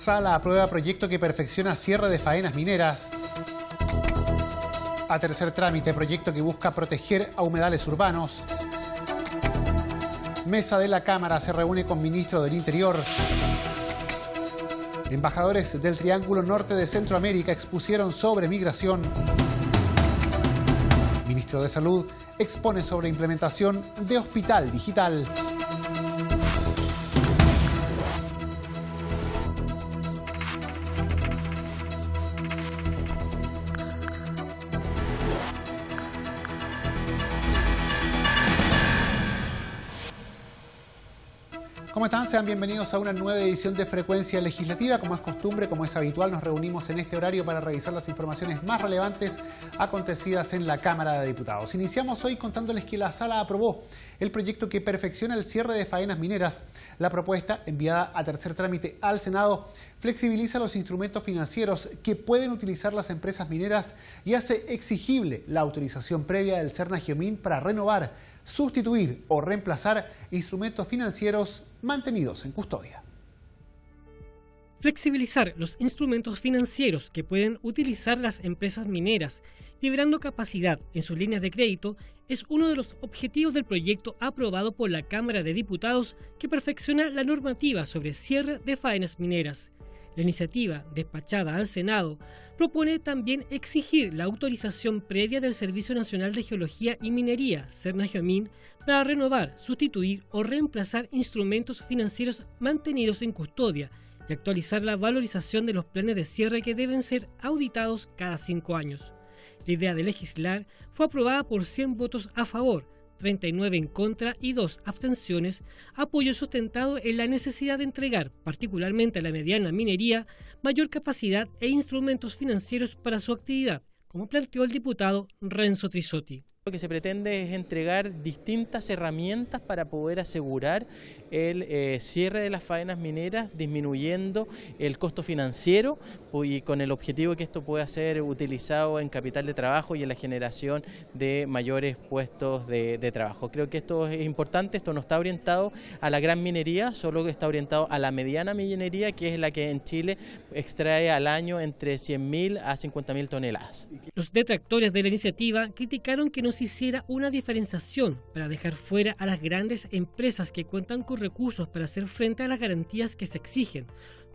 Sala aprueba proyecto que perfecciona cierre de faenas mineras. A tercer trámite, proyecto que busca proteger a humedales urbanos. Mesa de la Cámara se reúne con ministro del Interior. Embajadores del Triángulo Norte de Centroamérica expusieron sobre migración. Ministro de Salud expone sobre implementación de hospital digital. ¿Cómo están? Sean bienvenidos a una nueva edición de Frecuencia Legislativa. Como es costumbre, como es habitual, nos reunimos en este horario para revisar las informaciones más relevantes acontecidas en la Cámara de Diputados. Iniciamos hoy contándoles que la sala aprobó el proyecto que perfecciona el cierre de faenas mineras. La propuesta, enviada a tercer trámite al Senado, flexibiliza los instrumentos financieros que pueden utilizar las empresas mineras y hace exigible la autorización previa del Cerna Geomín para renovar sustituir o reemplazar instrumentos financieros mantenidos en custodia. Flexibilizar los instrumentos financieros que pueden utilizar las empresas mineras, liberando capacidad en sus líneas de crédito, es uno de los objetivos del proyecto aprobado por la Cámara de Diputados que perfecciona la normativa sobre cierre de faenas mineras. La iniciativa, despachada al Senado, propone también exigir la autorización previa del Servicio Nacional de Geología y Minería, (Sernageomin) para renovar, sustituir o reemplazar instrumentos financieros mantenidos en custodia y actualizar la valorización de los planes de cierre que deben ser auditados cada cinco años. La idea de legislar fue aprobada por 100 votos a favor, 39 en contra y 2 abstenciones, apoyo sustentado en la necesidad de entregar, particularmente a la mediana minería, mayor capacidad e instrumentos financieros para su actividad, como planteó el diputado Renzo Trisotti que se pretende es entregar distintas herramientas para poder asegurar el eh, cierre de las faenas mineras, disminuyendo el costo financiero pues, y con el objetivo que esto pueda ser utilizado en capital de trabajo y en la generación de mayores puestos de, trabajo. Creo que esto es importante, esto no está orientado a la gran minería, solo está orientado a la mediana minería, que es la que en Chile extrae al año entre 100.000 a 50.000 toneladas. Los detractores de la iniciativa criticaron que no se hiciera una diferenciación para dejar fuera a las grandes empresas que cuentan con recursos para hacer frente a las garantías que se exigen,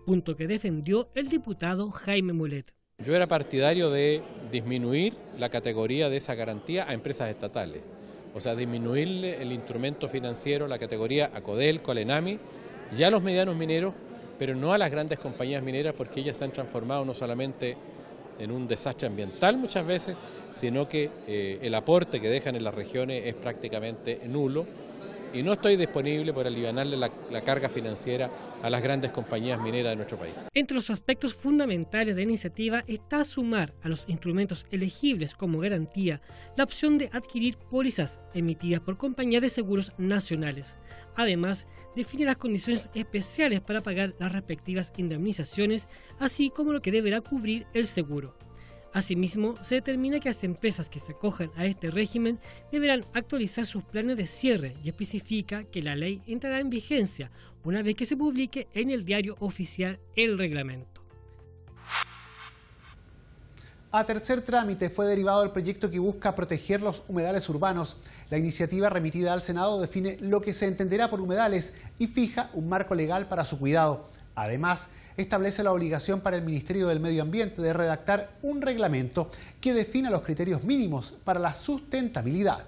punto que defendió el diputado Jaime Mulet. Yo era partidario de disminuir la categoría de esa garantía a empresas estatales, o sea, disminuirle el instrumento financiero, la categoría a Codel, Colenami, ya a los medianos mineros, pero no a las grandes compañías mineras porque ellas se han transformado no solamente en un desastre ambiental muchas veces, sino que eh, el aporte que dejan en las regiones es prácticamente nulo y no estoy disponible para aliviarle la, carga financiera a las grandes compañías mineras de nuestro país. Entre los aspectos fundamentales de la iniciativa está sumar a los instrumentos elegibles como garantía la opción de adquirir pólizas emitidas por compañías de seguros nacionales, Además, define las condiciones especiales para pagar las respectivas indemnizaciones, así como lo que deberá cubrir el seguro. Asimismo, se determina que las empresas que se acojan a este régimen deberán actualizar sus planes de cierre y especifica que la ley entrará en vigencia una vez que se publique en el diario oficial el reglamento. A tercer trámite fue derivado el proyecto que busca proteger los humedales urbanos. La iniciativa remitida al Senado define lo que se entenderá por humedales y fija un marco legal para su cuidado. Además, establece la obligación para el Ministerio del Medio Ambiente de redactar un reglamento que defina los criterios mínimos para la sustentabilidad.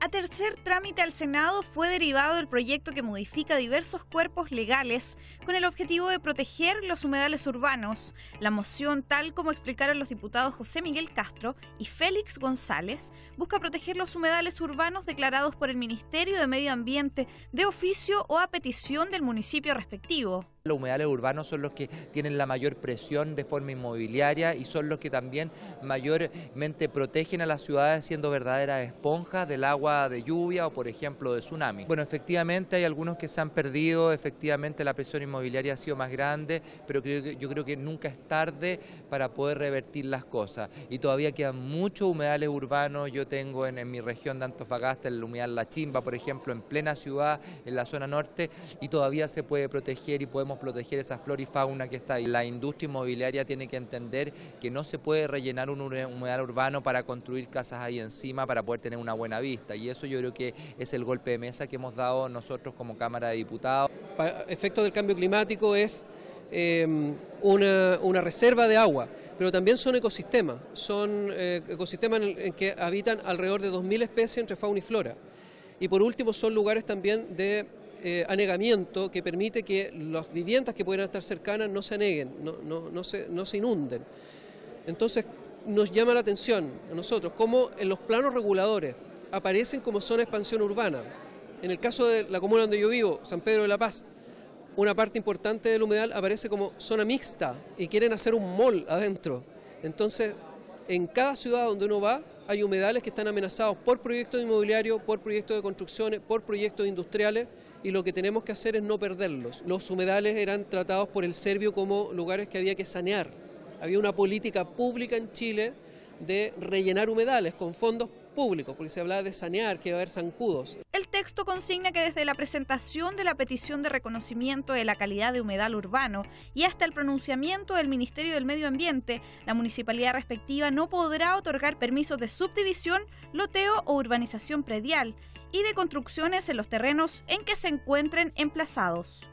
A tercer trámite al Senado fue derivado el proyecto que modifica diversos cuerpos legales con el objetivo de proteger los humedales urbanos. La moción, tal como explicaron los diputados José Miguel Castro y Félix González, busca proteger los humedales urbanos declarados por el Ministerio de Medio Ambiente de oficio o a petición del municipio respectivo. Los humedales urbanos son los que tienen la mayor presión de forma inmobiliaria y son los que también mayormente protegen a las ciudades siendo verdaderas esponjas del agua de lluvia o por ejemplo de tsunami. Bueno, efectivamente hay algunos que se han perdido, efectivamente la presión inmobiliaria ha sido más grande, pero yo creo que nunca es tarde para poder revertir las cosas. Y todavía quedan muchos humedales urbanos, yo tengo en, mi región de Antofagasta el humedal La Chimba, por ejemplo, en plena ciudad, en la zona norte, y todavía se puede proteger y podemos proteger esa flora y fauna que está ahí. La industria inmobiliaria tiene que entender que no se puede rellenar un humedal urbano para construir casas ahí encima para poder tener una buena vista y eso yo creo que es el golpe de mesa que hemos dado nosotros como Cámara de Diputados. Para efectos del cambio climático es em, una, reserva de agua, pero también son ecosistemas, son eh, ecosistemas en, que habitan alrededor de 2.000 especies entre fauna y flora. Y por último son lugares también de eh, anegamiento que permite que las viviendas que pueden estar cercanas no se aneguen, no, se, inunden. Entonces nos llama la atención a nosotros cómo en los planos reguladores aparecen como zona de expansión urbana. En el caso de la comuna donde yo vivo, San Pedro de la Paz, una parte importante del humedal aparece como zona mixta y quieren hacer un mall adentro. Entonces, en cada ciudad donde uno va, hay humedales que están amenazados por proyectos inmobiliarios, por proyectos de construcciones, por proyectos industriales y lo que tenemos que hacer es no perderlos. Los humedales eran tratados por el serbio como lugares que había que sanear. Había una política pública en Chile de rellenar humedales con fondos públicos, porque se hablaba de sanear, que iba a haber zancudos. El texto consigna que desde la presentación de la petición de reconocimiento de la calidad de humedal urbano y hasta el pronunciamiento del Ministerio del Medio Ambiente, la municipalidad respectiva no podrá otorgar permisos de subdivisión, loteo o urbanización predial y de construcciones en los terrenos en que se encuentren emplazados.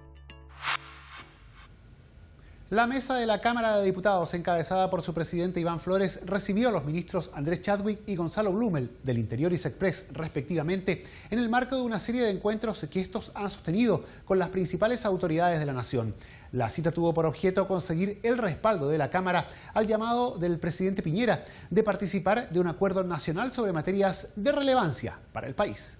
La mesa de la Cámara de Diputados, encabezada por su presidente Iván Flores, recibió a los ministros Andrés Chadwick y Gonzalo Blumel del Interior y Sexpress, respectivamente, en el marco de una serie de encuentros que estos han sostenido con las principales autoridades de la nación. La cita tuvo por objeto conseguir el respaldo de la Cámara al llamado del presidente Piñera de participar de un acuerdo nacional sobre materias de relevancia para el país.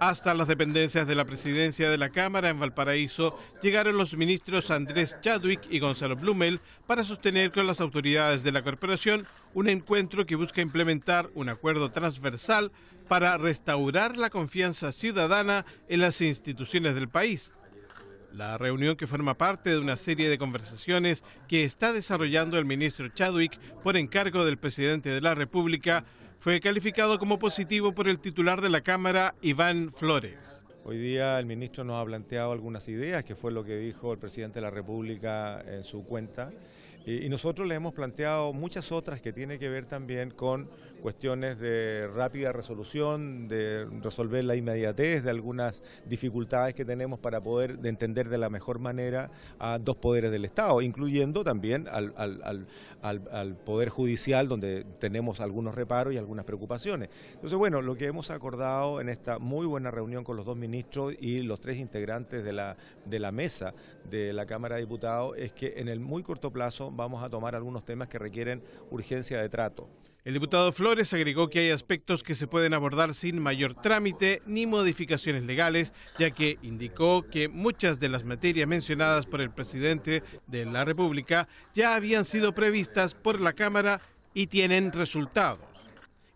Hasta las dependencias de la presidencia de la Cámara en Valparaíso llegaron los ministros Andrés Chadwick y Gonzalo Blumel para sostener con las autoridades de la corporación un encuentro que busca implementar un acuerdo transversal para restaurar la confianza ciudadana en las instituciones del país. La reunión que forma parte de una serie de conversaciones que está desarrollando el ministro Chadwick por encargo del presidente de la República fue calificado como positivo por el titular de la Cámara, Iván Flores. Hoy día el ministro nos ha planteado algunas ideas, que fue lo que dijo el presidente de la República en su cuenta, y, nosotros le hemos planteado muchas otras que tiene que ver también con cuestiones de rápida resolución, de resolver la inmediatez de algunas dificultades que tenemos para poder entender de la mejor manera a dos poderes del Estado, incluyendo también al, Poder Judicial, donde tenemos algunos reparos y algunas preocupaciones. Entonces, bueno, lo que hemos acordado en esta muy buena reunión con los dos ministros y los tres integrantes de la mesa de la Cámara de Diputados es que en el muy corto plazo vamos a tomar algunos temas que requieren urgencia de trato. El diputado Flores agregó que hay aspectos que se pueden abordar sin mayor trámite ni modificaciones legales, ya que indicó que muchas de las materias mencionadas por el presidente de la República ya habían sido previstas por la Cámara y tienen resultados.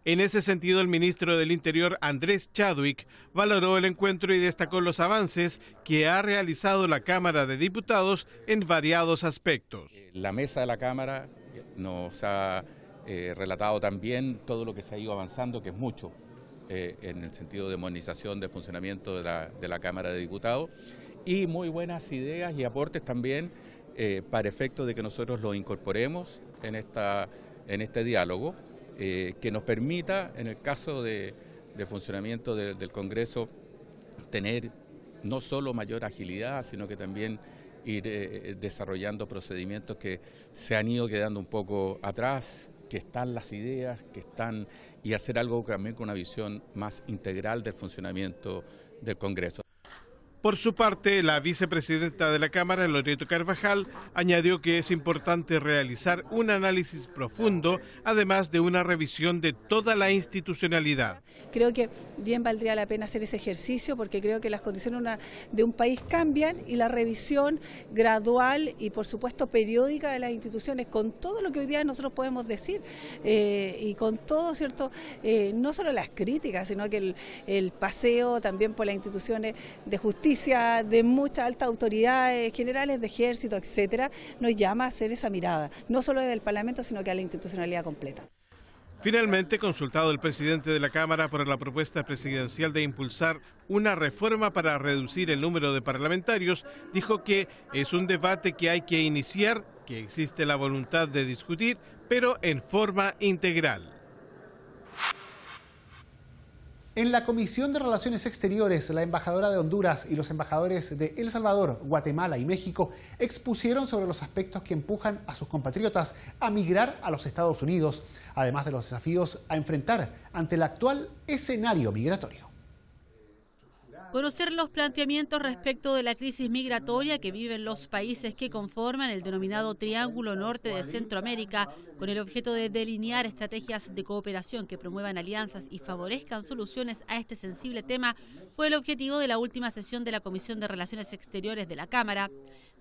En ese sentido, el ministro del Interior, Andrés Chadwick, valoró el encuentro y destacó los avances que ha realizado la Cámara de Diputados en variados aspectos. La mesa de la Cámara nos ha eh, relatado también todo lo que se ha ido avanzando, que es mucho, eh, en el sentido de modernización de funcionamiento de la, de la, Cámara de Diputados, y muy buenas ideas y aportes también eh, para efecto de que nosotros lo incorporemos en, esta, en este diálogo, que nos permita, en el caso de, funcionamiento del Congreso, tener no solo mayor agilidad, sino que también ir desarrollando procedimientos que se han ido quedando un poco atrás, que están las ideas, que están y hacer algo también con una visión más integral del funcionamiento del Congreso. Por su parte, la vicepresidenta de la Cámara, Loreto Carvajal, añadió que es importante realizar un análisis profundo, además de una revisión de toda la institucionalidad. Creo que bien valdría la pena hacer ese ejercicio porque creo que las condiciones de un país cambian y la revisión gradual y por supuesto periódica de las instituciones, con todo lo que hoy día nosotros podemos decir eh, y con todo, ¿cierto? Eh, no solo las críticas, sino que el paseo también por las instituciones de justicia de muchas altas autoridades, generales de ejército, etcétera, nos llama a hacer esa mirada, no solo desde el Parlamento, sino que a la institucionalidad completa. Finalmente, consultado el presidente de la Cámara por la propuesta presidencial de impulsar una reforma para reducir el número de parlamentarios, dijo que es un debate que hay que iniciar, que existe la voluntad de discutir, pero en forma integral. En la Comisión de Relaciones Exteriores, la embajadora de Honduras y los embajadores de El Salvador, Guatemala y México expusieron sobre los aspectos que empujan a sus compatriotas a migrar a los Estados Unidos, además de los desafíos a enfrentar ante el actual escenario migratorio. Conocer los planteamientos respecto de la crisis migratoria que viven los países que conforman el denominado Triángulo Norte de Centroamérica, con el objeto de delinear estrategias de cooperación que promuevan alianzas y favorezcan soluciones a este sensible tema, fue el objetivo de la última sesión de la Comisión de Relaciones Exteriores de la Cámara.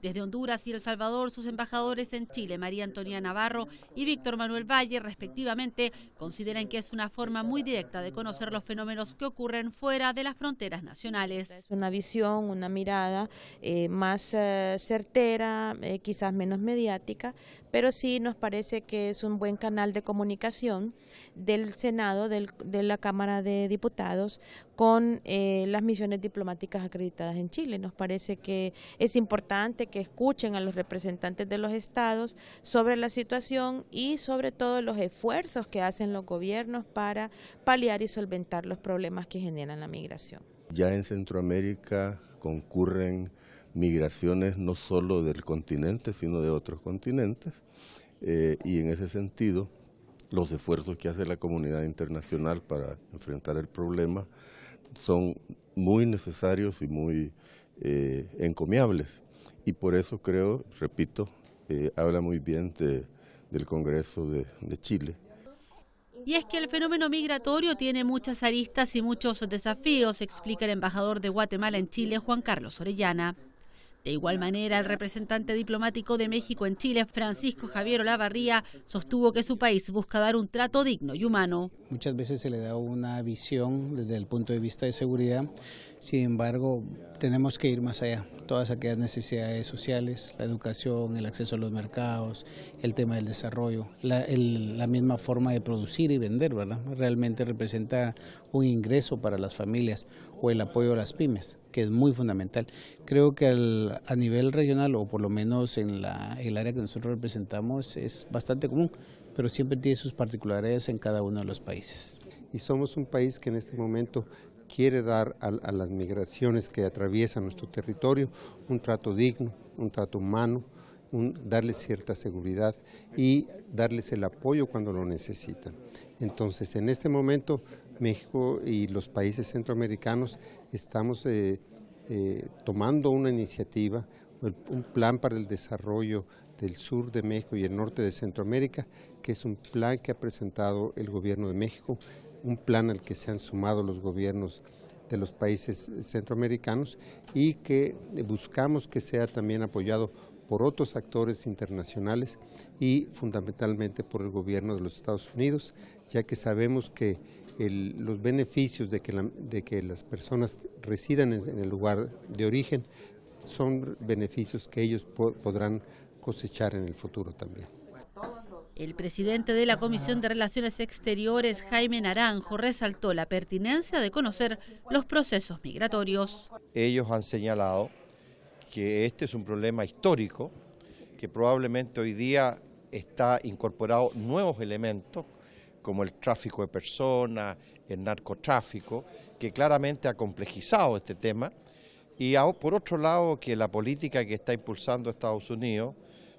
Desde Honduras y El Salvador, sus embajadores en Chile, María Antonia Navarro y Víctor Manuel Valle, respectivamente, consideran que es una forma muy directa de conocer los fenómenos que ocurren fuera de las fronteras nacionales. Es una visión, una mirada eh, más eh, certera, eh, quizás menos mediática, pero sí nos parece que es un buen canal de comunicación del Senado, del, de la Cámara de Diputados, con las misiones diplomáticas acreditadas en Chile. Nos parece que es importante que escuchen a los representantes de los estados sobre la situación y sobre todo los esfuerzos que hacen los gobiernos para paliar y solventar los problemas que generan la migración. Ya en Centroamérica concurren migraciones no solo del continente, sino de otros continentes, eh, y en ese sentido los esfuerzos que hace la comunidad internacional para enfrentar el problema son muy necesarios y muy eh, encomiables. Y por eso creo, repito, habla muy bien de, del Congreso de Chile. Y es que el fenómeno migratorio tiene muchas aristas y muchos desafíos, explica el embajador de Guatemala en Chile, Juan Carlos Orellana. De igual manera, el representante diplomático de México en Chile, Francisco Javier Olavarría, sostuvo que su país busca dar un trato digno y humano. Muchas veces se le da una visión desde el punto de vista de seguridad, sin embargo, tenemos que ir más allá. Todas aquellas necesidades sociales, la educación, el acceso a los mercados, el tema del desarrollo, la, la misma forma de producir y vender, ¿verdad? Realmente representa un ingreso para las familias o el apoyo a las pymes que es muy fundamental. Creo que a nivel regional, o por lo menos en la, el área que nosotros representamos, es bastante común, pero siempre tiene sus particularidades en cada uno de los países. Y somos un país que en este momento quiere dar a, las migraciones que atraviesan nuestro territorio un trato digno, un trato humano, un, darles cierta seguridad y darles el apoyo cuando lo necesitan. Entonces, en este momento México y los países centroamericanos estamos eh, eh, tomando una iniciativa, un plan para el desarrollo del sur de México y el norte de Centroamérica, que es un plan que ha presentado el gobierno de México, un plan al que se han sumado los gobiernos de los países centroamericanos y que buscamos que sea también apoyado por otros actores internacionales y fundamentalmente por el gobierno de los Estados Unidos, ya que sabemos que los beneficios de que, las personas residan en, el lugar de origen son beneficios que ellos podrán cosechar en el futuro también. El presidente de la Comisión de Relaciones Exteriores, Jaime Naranjo, resaltó la pertinencia de conocer los procesos migratorios. Ellos han señalado que este es un problema histórico, que probablemente hoy día está incorporado nuevos elementos como el tráfico de personas, el narcotráfico, que claramente ha complejizado este tema, y por otro lado que la política que está impulsando Estados Unidos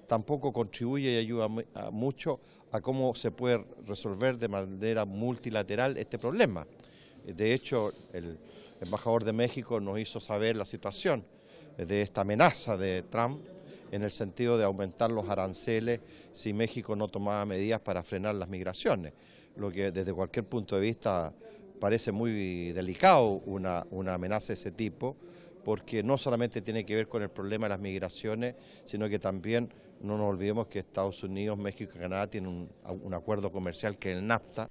tampoco contribuye y ayuda mucho a cómo se puede resolver de manera multilateral este problema. De hecho, el embajador de México nos hizo saber la situación de esta amenaza de Trump en el sentido de aumentar los aranceles si México no tomaba medidas para frenar las migraciones, lo que desde cualquier punto de vista parece muy delicado una, amenaza de ese tipo, porque no solamente tiene que ver con el problema de las migraciones, sino que también no nos olvidemos que Estados Unidos, México y Canadá tienen un, un acuerdo comercial que es el NAFTA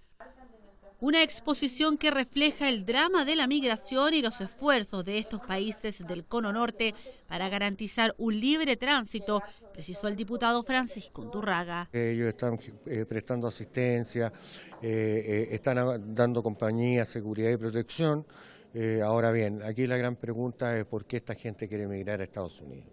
una exposición que refleja el drama de la migración y los esfuerzos de estos países del Cono Norte para garantizar un libre tránsito, precisó el diputado Francisco Durraga. Ellos están eh, prestando asistencia, eh, eh, están dando compañía, seguridad y protección. ahora bien, aquí la gran pregunta es por qué esta gente quiere emigrar a Estados Unidos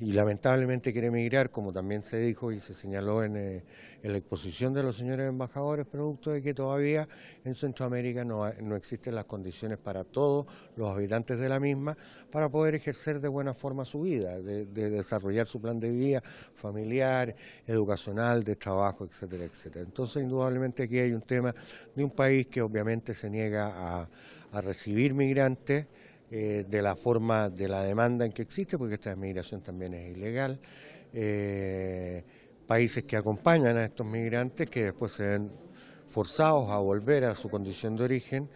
y lamentablemente quiere emigrar, como también se dijo y se señaló eh, en, la exposición de los señores embajadores, producto de que todavía en Centroamérica no, no, existen las condiciones para todos los habitantes de la misma para poder ejercer de buena forma su vida, de, de desarrollar su plan de vida familiar, educacional, de trabajo, etcétera, etcétera. Entonces, indudablemente aquí hay un tema de un país que obviamente se niega a, a recibir migrantes, eh, de la forma de la demanda en que existe, porque esta migración también es ilegal. Eh, países que acompañan a estos migrantes que después se ven forzados a volver a su condición de origen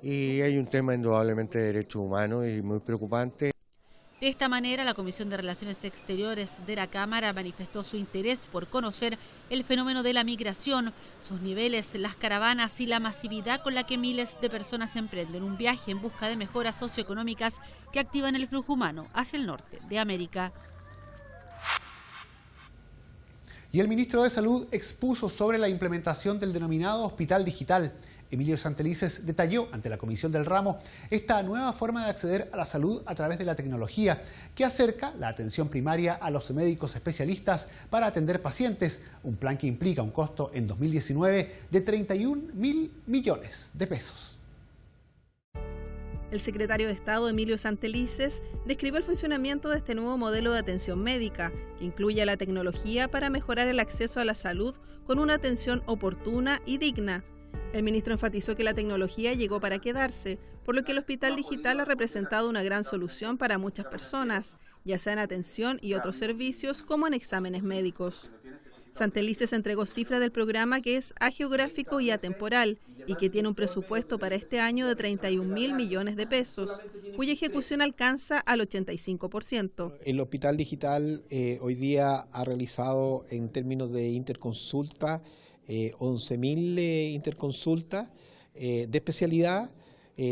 y hay un tema indudablemente de derechos humanos y muy preocupante. De esta manera, la Comisión de Relaciones Exteriores de la Cámara manifestó su interés por conocer el fenómeno de la migración, sus niveles, las caravanas y la masividad con la que miles de personas emprenden un viaje en busca de mejoras socioeconómicas que activan el flujo humano hacia el norte de América. Y el ministro de Salud expuso sobre la implementación del denominado Hospital Digital Emilio Santelices detalló ante la Comisión del Ramo esta nueva forma de acceder a la salud a través de la tecnología que acerca la atención primaria a los médicos especialistas para atender pacientes, un plan que implica un costo en 2019 de 31 mil millones de pesos. El secretario de Estado, Emilio Santelices, describió el funcionamiento de este nuevo modelo de atención médica, que incluye la tecnología para mejorar el acceso a la salud con una atención oportuna y digna, el ministro enfatizó que la tecnología llegó para quedarse, por lo que el hospital digital ha representado una gran solución para muchas personas, ya sea en atención y otros servicios como en exámenes médicos. Santelices entregó cifras del programa que es ageográfico y atemporal y que tiene un presupuesto para este año de 31 mil millones de pesos, cuya ejecución alcanza al 85%. El Hospital Digital eh, hoy día ha realizado en términos de interconsulta 11.000 eh, eh, interconsultas eh, de especialidad,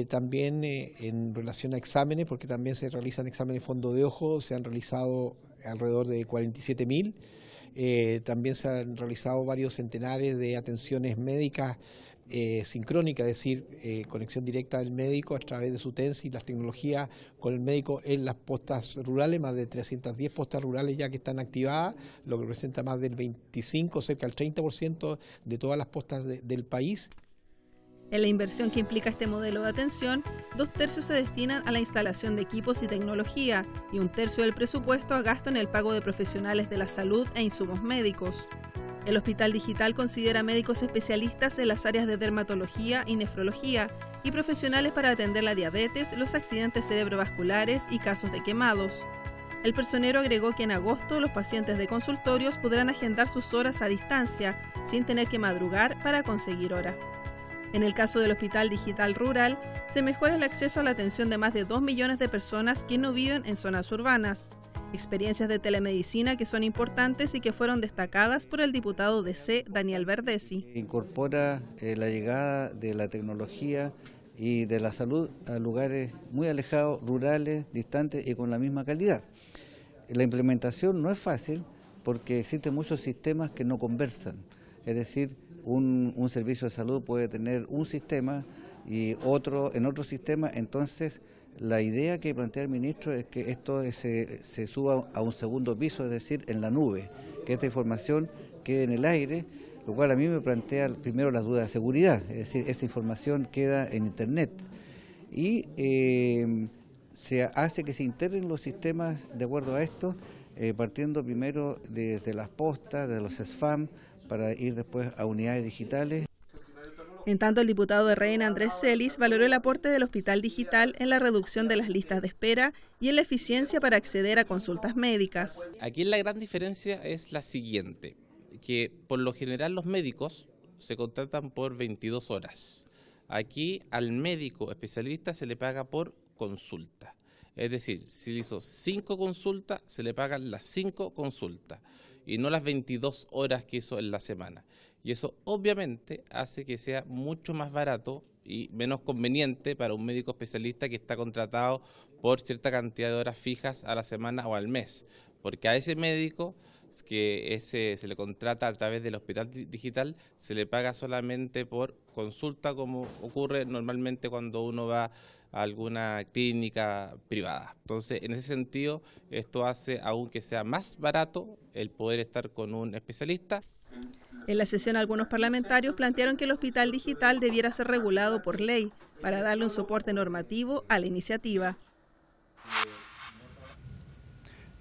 también en relación a exámenes, porque también se realizan exámenes de fondo de ojo, se han realizado alrededor de 47.000. también se han realizado varios centenares de atenciones médicas eh, sincrónica, es decir, eh, conexión directa del médico a través de su TENSI, y las tecnologías con el médico en las postas rurales, más de 310 postas rurales ya que están activadas, lo que representa más del 25, cerca del 30% de todas las postas del país. En la inversión que implica este modelo de atención, dos tercios se destinan a la instalación de equipos y tecnología y un tercio del presupuesto a gasto en el pago de profesionales de la salud e insumos médicos. El Hospital Digital considera médicos especialistas en las áreas de dermatología y nefrología y profesionales para atender la diabetes, los accidentes cerebrovasculares y casos de quemados. El personero agregó que en agosto los pacientes de consultorios podrán agendar sus horas a distancia sin tener que madrugar para conseguir hora. En el caso del Hospital Digital Rural, se mejora el acceso a la atención de más de 2 millones de personas que no viven en zonas urbanas experiencias de telemedicina que son importantes y que fueron destacadas por el diputado de C, Daniel Verdesi. Incorpora eh, la llegada de la tecnología y de la salud a lugares muy alejados, rurales, distantes y con la misma calidad. La implementación no es fácil porque existen muchos sistemas que no conversan, es decir, un, un servicio de salud puede tener un sistema y otro en otro sistema, entonces la idea que plantea el ministro es que esto se, suba a un segundo piso, es decir, en la nube, que esta información quede en el aire, lo cual a mí me plantea primero las dudas de seguridad, es decir, esa información queda en Internet. Y eh, se hace que se integren los sistemas de acuerdo a esto, eh, partiendo primero desde las postas, de los SFAM, para ir después a unidades digitales. En tanto, el diputado de Reina Andrés Celis valoró el aporte del hospital digital en la reducción de las listas de espera y en la eficiencia para acceder a consultas médicas. Aquí la gran diferencia es la siguiente, que por lo general los médicos se contratan por 22 horas. Aquí al médico especialista se le paga por consulta. Es decir, si hizo cinco consultas, se le pagan las cinco consultas y no las 22 horas que hizo en la semana. Y eso obviamente hace que sea mucho más barato y menos conveniente para un médico especialista que está contratado por cierta cantidad de horas fijas a la semana o al mes. Porque a ese médico que se le contrata a través del hospital digital, se le paga solamente por consulta, como ocurre normalmente cuando uno va alguna clínica privada. Entonces, en ese sentido, esto hace aún que sea más barato el poder estar con un especialista. En la sesión algunos parlamentarios plantearon que el hospital digital debiera ser regulado por ley para darle un soporte normativo a la iniciativa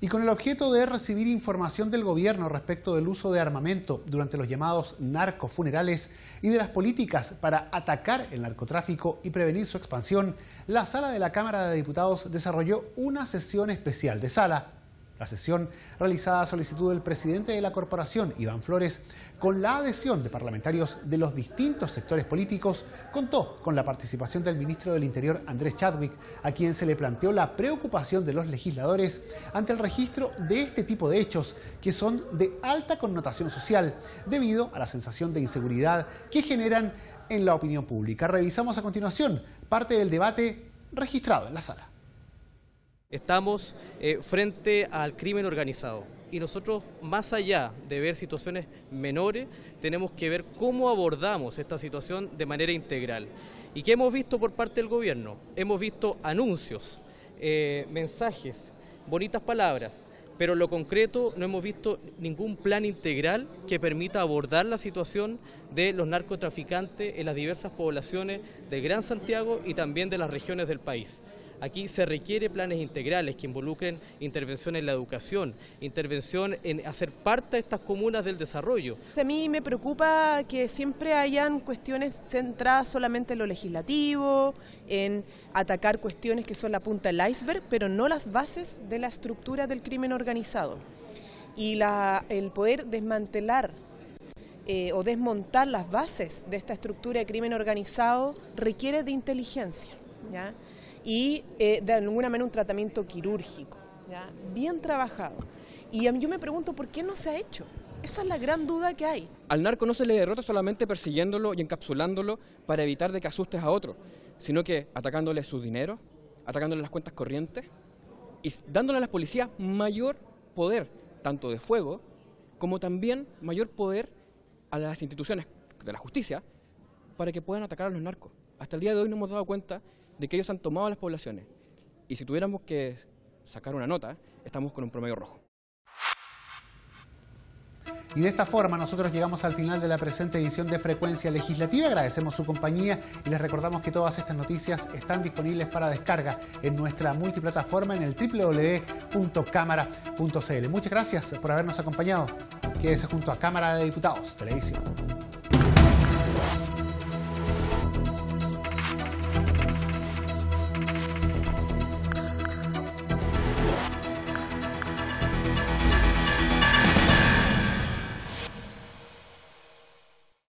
y con el objeto de recibir información del gobierno respecto del uso de armamento durante los llamados narcofunerales y de las políticas para atacar el narcotráfico y prevenir su expansión, la sala de la Cámara de Diputados desarrolló una sesión especial de sala la sesión realizada a solicitud del presidente de la corporación, Iván Flores, con la adhesión de parlamentarios de los distintos sectores políticos, contó con la participación del ministro del Interior, Andrés Chadwick, a quien se le planteó la preocupación de los legisladores ante el registro de este tipo de hechos, que son de alta connotación social, debido a la sensación de inseguridad que generan en la opinión pública. Revisamos a continuación parte del debate registrado en la sala. Estamos eh, frente al crimen organizado y nosotros, más allá de ver situaciones menores, tenemos que ver cómo abordamos esta situación de manera integral. ¿Y qué hemos visto por parte del gobierno? Hemos visto anuncios, eh, mensajes, bonitas palabras, pero en lo concreto no hemos visto ningún plan integral que permita abordar la situación de los narcotraficantes en las diversas poblaciones del Gran Santiago y también de las regiones del país. Aquí se requiere planes integrales que involucren intervención en la educación, intervención en hacer parte de estas comunas del desarrollo. A mí me preocupa que siempre hayan cuestiones centradas solamente en lo legislativo, en atacar cuestiones que son la punta del iceberg, pero no las bases de la estructura del crimen organizado. Y el poder desmantelar eh, o desmontar las bases de esta estructura de crimen organizado requiere de inteligencia. ¿ya? y eh, de alguna manera un tratamiento quirúrgico, bien trabajado. Y a mí yo me pregunto, ¿por qué no se ha hecho? Esa es la gran duda que hay. Al narco no se le derrota solamente persiguiéndolo y encapsulándolo para evitar de que asustes a otro, sino que atacándole su dinero, atacándole las cuentas corrientes y dándole a las policías mayor poder, tanto de fuego como también mayor poder a las instituciones de la justicia para que puedan atacar a los narcos hasta el día de hoy no hemos dado cuenta de que ellos han tomado las poblaciones. Y si tuviéramos que sacar una nota, estamos con un promedio rojo. Y de esta forma nosotros llegamos al final de la presente edición de Frecuencia Legislativa. Agradecemos su compañía y les recordamos que todas estas noticias están disponibles para descarga en nuestra multiplataforma en el www.cámara.cl. Muchas gracias por habernos acompañado. Quédese junto a Cámara de Diputados Televisión.